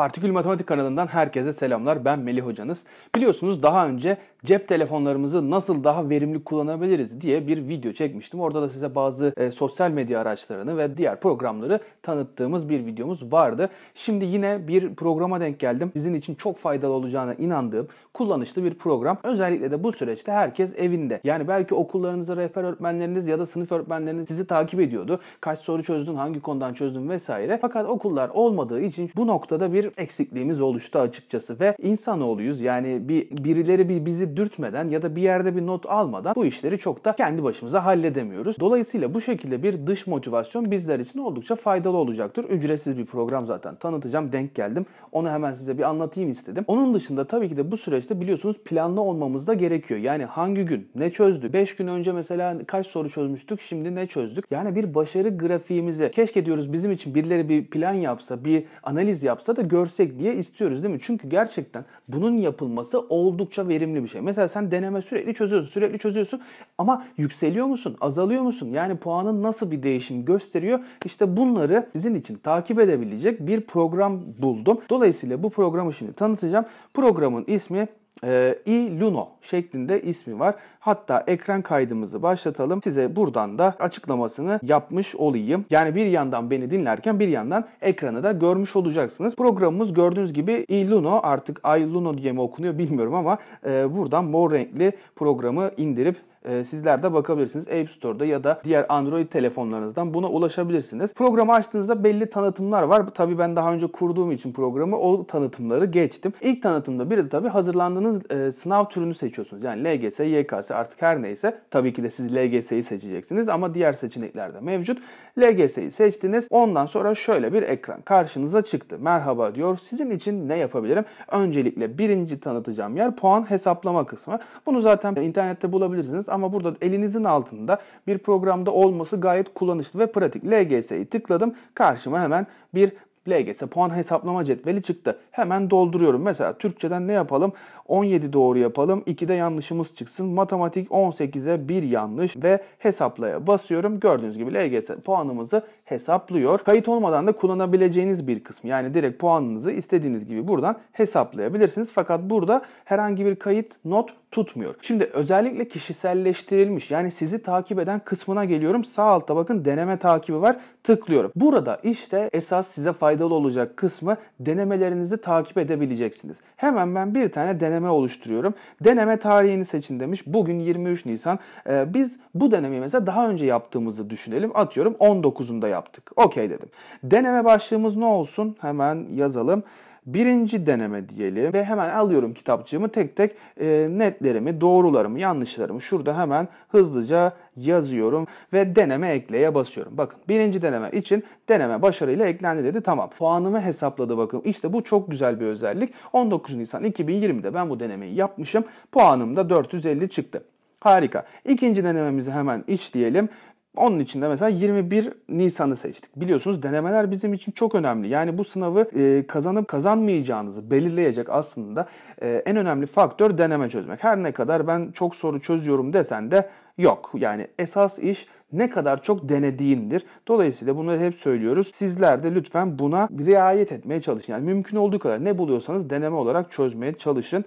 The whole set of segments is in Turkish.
Partikül Matematik kanalından herkese selamlar. Ben Melih Hocanız. Biliyorsunuz daha önce cep telefonlarımızı nasıl daha verimli kullanabiliriz diye bir video çekmiştim. Orada da size bazı e, sosyal medya araçlarını ve diğer programları tanıttığımız bir videomuz vardı. Şimdi yine bir programa denk geldim. Sizin için çok faydalı olacağına inandığım kullanışlı bir program. Özellikle de bu süreçte herkes evinde. Yani belki okullarınızda rehber öğretmenleriniz ya da sınıf öğretmenleriniz sizi takip ediyordu. Kaç soru çözdün, hangi konudan çözdün vesaire. Fakat okullar olmadığı için bu noktada bir bir eksikliğimiz oluştu açıkçası ve insanoğluyuz. Yani bir birileri bir bizi dürtmeden ya da bir yerde bir not almadan bu işleri çok da kendi başımıza halledemiyoruz. Dolayısıyla bu şekilde bir dış motivasyon bizler için oldukça faydalı olacaktır. Ücretsiz bir program zaten tanıtacağım. Denk geldim. Onu hemen size bir anlatayım istedim. Onun dışında tabii ki de bu süreçte biliyorsunuz planlı olmamız da gerekiyor. Yani hangi gün ne çözdük? 5 gün önce mesela kaç soru çözmüştük? Şimdi ne çözdük? Yani bir başarı grafiğimizi keşke diyoruz bizim için birileri bir plan yapsa, bir analiz yapsa da gör görsek diye istiyoruz değil mi? Çünkü gerçekten bunun yapılması oldukça verimli bir şey. Mesela sen deneme sürekli çözüyorsun, sürekli çözüyorsun ama yükseliyor musun, azalıyor musun? Yani puanın nasıl bir değişim gösteriyor? İşte bunları sizin için takip edebilecek bir program buldum. Dolayısıyla bu programı şimdi tanıtacağım. Programın ismi e, iLuno şeklinde ismi var. Hatta ekran kaydımızı başlatalım. Size buradan da açıklamasını yapmış olayım. Yani bir yandan beni dinlerken bir yandan ekranı da görmüş olacaksınız. Programımız gördüğünüz gibi iLuno artık iLuno diye mi okunuyor bilmiyorum ama e, buradan mor renkli programı indirip e, sizler de bakabilirsiniz. App Store'da ya da diğer Android telefonlarınızdan buna ulaşabilirsiniz. Programı açtığınızda belli tanıtımlar var. Tabii ben daha önce kurduğum için programı o tanıtımları geçtim. İlk tanıtımda bir de tabii hazırlandığınız e, sınav türünü seçiyorsunuz. Yani LGS, YKS artık her neyse. Tabii ki de siz LGS'yi seçeceksiniz ama diğer seçenekler de mevcut. LGS'yi seçtiniz. Ondan sonra şöyle bir ekran karşınıza çıktı. Merhaba diyor. Sizin için ne yapabilirim? Öncelikle birinci tanıtacağım yer puan hesaplama kısmı. Bunu zaten internette bulabilirsiniz ama burada elinizin altında bir programda olması gayet kullanışlı ve pratik. LGS'yi tıkladım. Karşıma hemen bir LGS puan hesaplama cetveli çıktı. Hemen dolduruyorum. Mesela Türkçeden ne yapalım? 17 doğru yapalım. 2 de yanlışımız çıksın. Matematik 18'e 1 yanlış ve hesaplaya basıyorum. Gördüğünüz gibi LGS puanımızı hesaplıyor. Kayıt olmadan da kullanabileceğiniz bir kısmı. Yani direkt puanınızı istediğiniz gibi buradan hesaplayabilirsiniz. Fakat burada herhangi bir kayıt not tutmuyor. Şimdi özellikle kişiselleştirilmiş yani sizi takip eden kısmına geliyorum. Sağ altta bakın deneme takibi var. Tıklıyorum. Burada işte esas size faydalı olacak kısmı denemelerinizi takip edebileceksiniz. Hemen ben bir tane deneme deneme oluşturuyorum. Deneme tarihini seçin demiş. Bugün 23 Nisan. Ee, biz bu denemeyi mesela daha önce yaptığımızı düşünelim. Atıyorum 19'unda yaptık. Okey dedim. Deneme başlığımız ne olsun? Hemen yazalım. Birinci deneme diyelim ve hemen alıyorum kitapçığımı tek tek e, netlerimi, doğrularımı, yanlışlarımı şurada hemen hızlıca yazıyorum ve deneme ekleye basıyorum. Bakın birinci deneme için deneme başarıyla eklendi dedi tamam. Puanımı hesapladı bakın işte bu çok güzel bir özellik. 19 Nisan 2020'de ben bu denemeyi yapmışım. Puanım da 450 çıktı. Harika. İkinci denememizi hemen işleyelim. Onun için de mesela 21 Nisan'ı seçtik. Biliyorsunuz denemeler bizim için çok önemli. Yani bu sınavı e, kazanıp kazanmayacağınızı belirleyecek aslında e, en önemli faktör deneme çözmek. Her ne kadar ben çok soru çözüyorum desen de yok. Yani esas iş ne kadar çok denediğindir. Dolayısıyla bunları hep söylüyoruz. Sizler de lütfen buna riayet etmeye çalışın. Yani mümkün olduğu kadar ne buluyorsanız deneme olarak çözmeye çalışın.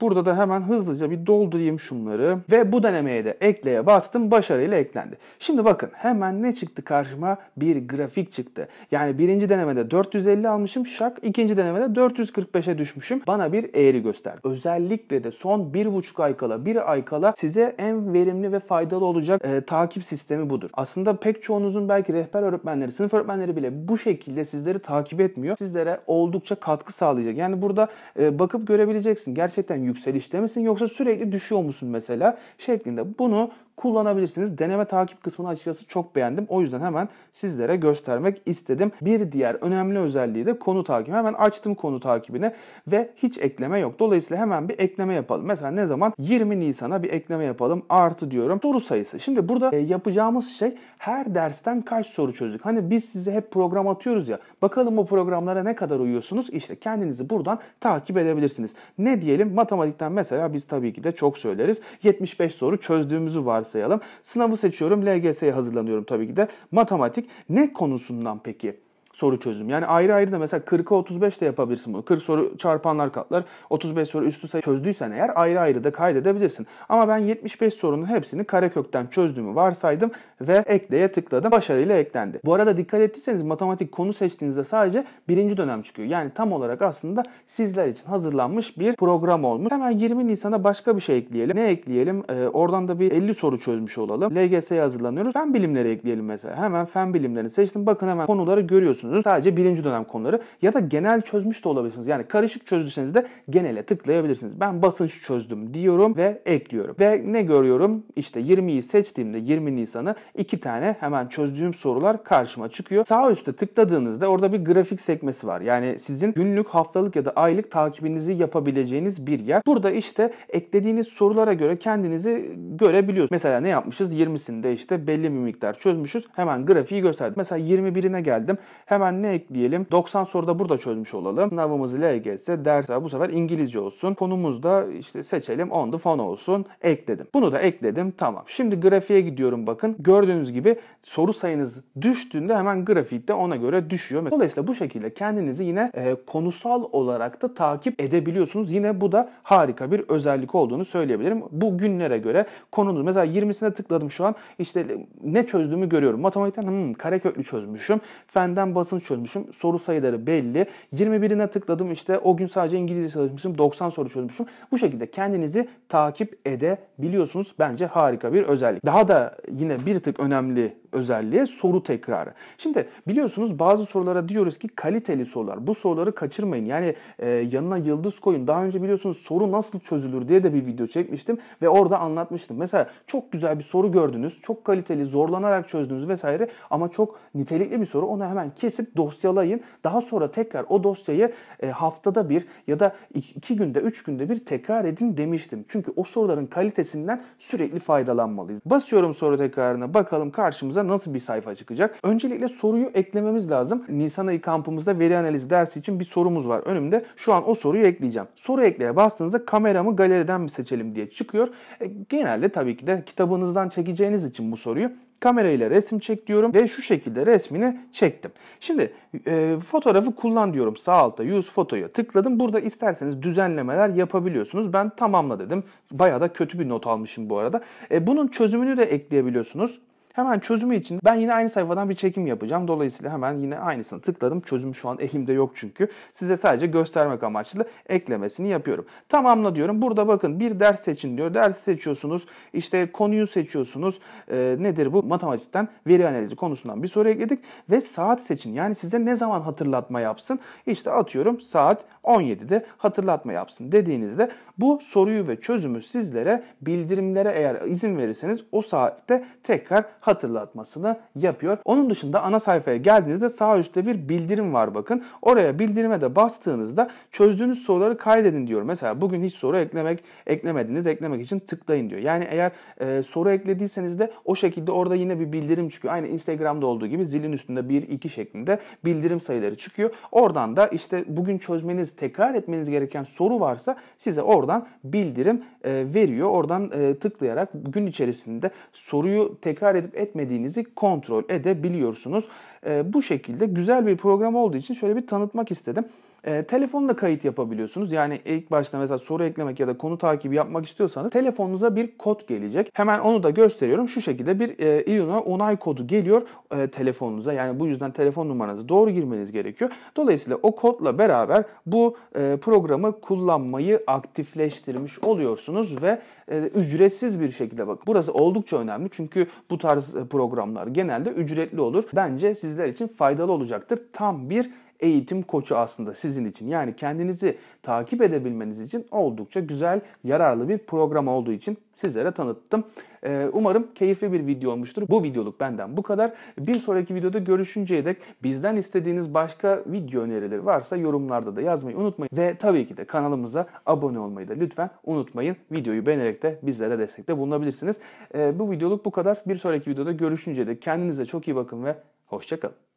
Burada da hemen hızlıca bir doldurayım şunları ve bu denemeye de ekleye bastım başarıyla eklendi. Şimdi bakın hemen ne çıktı karşıma? Bir grafik çıktı. Yani birinci denemede 450 almışım şak, ikinci denemede 445'e düşmüşüm. Bana bir eğri gösterdi. Özellikle de son 1,5 ay kala, 1 ay kala size en verimli ve faydalı olacak e, takip sistemi budur. Aslında pek çoğunuzun belki rehber öğretmenleri, sınıf öğretmenleri bile bu şekilde sizleri takip etmiyor. Sizlere oldukça katkı sağlayacak. Yani burada e, bakıp görebileceksin. Gerçekten yükselişte misin yoksa sürekli düşüyor musun mesela şeklinde bunu kullanabilirsiniz. Deneme takip kısmını açıkçası çok beğendim. O yüzden hemen sizlere göstermek istedim. Bir diğer önemli özelliği de konu takibi. Hemen açtım konu takibini ve hiç ekleme yok. Dolayısıyla hemen bir ekleme yapalım. Mesela ne zaman? 20 Nisan'a bir ekleme yapalım. Artı diyorum. Soru sayısı. Şimdi burada e, yapacağımız şey her dersten kaç soru çözdük? Hani biz size hep program atıyoruz ya. Bakalım bu programlara ne kadar uyuyorsunuz? İşte kendinizi buradan takip edebilirsiniz. Ne diyelim? Matematikten mesela biz tabii ki de çok söyleriz. 75 soru çözdüğümüzü var varsayalım. Sınavı seçiyorum, LGS'ye hazırlanıyorum tabii ki de. Matematik ne konusundan peki soru çözüm. Yani ayrı ayrı da mesela 40'a 35 de yapabilirsin bunu. 40 soru çarpanlar katlar, 35 soru üstü sayı çözdüysen eğer ayrı ayrı da kaydedebilirsin. Ama ben 75 sorunun hepsini karekökten çözdüğümü varsaydım ve ekleye tıkladım. Başarıyla eklendi. Bu arada dikkat ettiyseniz matematik konu seçtiğinizde sadece birinci dönem çıkıyor. Yani tam olarak aslında sizler için hazırlanmış bir program olmuş. Hemen 20 Nisan'a başka bir şey ekleyelim. Ne ekleyelim? Ee, oradan da bir 50 soru çözmüş olalım. LGS'ye hazırlanıyoruz. Fen bilimleri ekleyelim mesela. Hemen fen bilimlerini seçtim. Bakın hemen konuları görüyorsunuz çözebiliyorsunuz. Sadece birinci dönem konuları ya da genel çözmüş de olabilirsiniz. Yani karışık çözdüyseniz de genele tıklayabilirsiniz. Ben basınç çözdüm diyorum ve ekliyorum. Ve ne görüyorum? İşte 20'yi seçtiğimde 20 Nisan'ı iki tane hemen çözdüğüm sorular karşıma çıkıyor. Sağ üstte tıkladığınızda orada bir grafik sekmesi var. Yani sizin günlük, haftalık ya da aylık takibinizi yapabileceğiniz bir yer. Burada işte eklediğiniz sorulara göre kendinizi görebiliyorsunuz. Mesela ne yapmışız? 20'sinde işte belli bir miktar çözmüşüz. Hemen grafiği gösterdim. Mesela 21'ine geldim. Hemen Hemen ne ekleyelim? 90 soruda burada çözmüş olalım. Sınavımız LGS, ders bu sefer İngilizce olsun. Konumuz da işte seçelim on the phone olsun. Ekledim. Bunu da ekledim. Tamam. Şimdi grafiğe gidiyorum bakın. Gördüğünüz gibi soru sayınız düştüğünde hemen grafikte ona göre düşüyor. Dolayısıyla bu şekilde kendinizi yine e, konusal olarak da takip edebiliyorsunuz. Yine bu da harika bir özellik olduğunu söyleyebilirim. Bu günlere göre konunuz. Mesela 20'sine tıkladım şu an. İşte ne çözdüğümü görüyorum. Matematikten hmm, kareköklü çözmüşüm. Fenden basit çalışmasını çözmüşüm. Soru sayıları belli. 21'ine tıkladım işte o gün sadece İngilizce çalışmışım. 90 soru çözmüşüm. Bu şekilde kendinizi takip edebiliyorsunuz. Bence harika bir özellik. Daha da yine bir tık önemli özelliğe soru tekrarı. Şimdi biliyorsunuz bazı sorulara diyoruz ki kaliteli sorular. Bu soruları kaçırmayın. Yani e, yanına yıldız koyun. Daha önce biliyorsunuz soru nasıl çözülür diye de bir video çekmiştim ve orada anlatmıştım. Mesela çok güzel bir soru gördünüz. Çok kaliteli, zorlanarak çözdünüz vesaire ama çok nitelikli bir soru. Onu hemen kesip dosyalayın. Daha sonra tekrar o dosyayı e, haftada bir ya da iki günde, üç günde bir tekrar edin demiştim. Çünkü o soruların kalitesinden sürekli faydalanmalıyız. Basıyorum soru tekrarına. Bakalım karşımıza nasıl bir sayfa çıkacak? Öncelikle soruyu eklememiz lazım. Nisan ayı kampımızda veri analizi dersi için bir sorumuz var önümde. Şu an o soruyu ekleyeceğim. Soru ekleye bastığınızda kameramı galeriden mi seçelim diye çıkıyor. E, genelde tabii ki de kitabınızdan çekeceğiniz için bu soruyu kamerayla resim çek diyorum ve şu şekilde resmini çektim. Şimdi e, fotoğrafı kullan diyorum sağ altta use fotoya tıkladım. Burada isterseniz düzenlemeler yapabiliyorsunuz. Ben tamamla dedim. Baya da kötü bir not almışım bu arada. E, bunun çözümünü de ekleyebiliyorsunuz. Hemen çözümü için ben yine aynı sayfadan bir çekim yapacağım. Dolayısıyla hemen yine aynısını tıkladım. Çözüm şu an elimde yok çünkü. Size sadece göstermek amaçlı eklemesini yapıyorum. Tamamla diyorum. Burada bakın bir ders seçin diyor. Ders seçiyorsunuz. İşte konuyu seçiyorsunuz. E, nedir bu? Matematikten veri analizi konusundan bir soru ekledik. Ve saat seçin. Yani size ne zaman hatırlatma yapsın? İşte atıyorum saat 17'de hatırlatma yapsın dediğinizde bu soruyu ve çözümü sizlere bildirimlere eğer izin verirseniz o saatte tekrar hatırlatmasını yapıyor. Onun dışında ana sayfaya geldiğinizde sağ üstte bir bildirim var bakın. Oraya bildirime de bastığınızda çözdüğünüz soruları kaydedin diyor. Mesela bugün hiç soru eklemek eklemediniz. Eklemek için tıklayın diyor. Yani eğer e, soru eklediyseniz de o şekilde orada yine bir bildirim çıkıyor. Aynı Instagram'da olduğu gibi zilin üstünde 1 2 şeklinde bildirim sayıları çıkıyor. Oradan da işte bugün çözmeniz, tekrar etmeniz gereken soru varsa size oradan bildirim e, veriyor. Oradan e, tıklayarak gün içerisinde soruyu tekrar edip etmediğinizi kontrol edebiliyorsunuz. Ee, bu şekilde güzel bir program olduğu için şöyle bir tanıtmak istedim. E, telefonla kayıt yapabiliyorsunuz. Yani ilk başta mesela soru eklemek ya da konu takibi yapmak istiyorsanız telefonunuza bir kod gelecek. Hemen onu da gösteriyorum. Şu şekilde bir e, Illinois onay kodu geliyor e, telefonunuza. Yani bu yüzden telefon numaranızı doğru girmeniz gerekiyor. Dolayısıyla o kodla beraber bu e, programı kullanmayı aktifleştirmiş oluyorsunuz ve e, ücretsiz bir şekilde bak. Burası oldukça önemli çünkü bu tarz e, programlar genelde ücretli olur. Bence sizler için faydalı olacaktır. Tam bir eğitim koçu aslında sizin için. Yani kendinizi takip edebilmeniz için oldukça güzel, yararlı bir program olduğu için sizlere tanıttım. Ee, umarım keyifli bir video olmuştur. Bu videoluk benden bu kadar. Bir sonraki videoda görüşünceye dek bizden istediğiniz başka video önerileri varsa yorumlarda da yazmayı unutmayın. Ve tabii ki de kanalımıza abone olmayı da lütfen unutmayın. Videoyu beğenerek de bizlere destekte bulunabilirsiniz. Ee, bu videoluk bu kadar. Bir sonraki videoda görüşünceye dek kendinize çok iyi bakın ve hoşçakalın.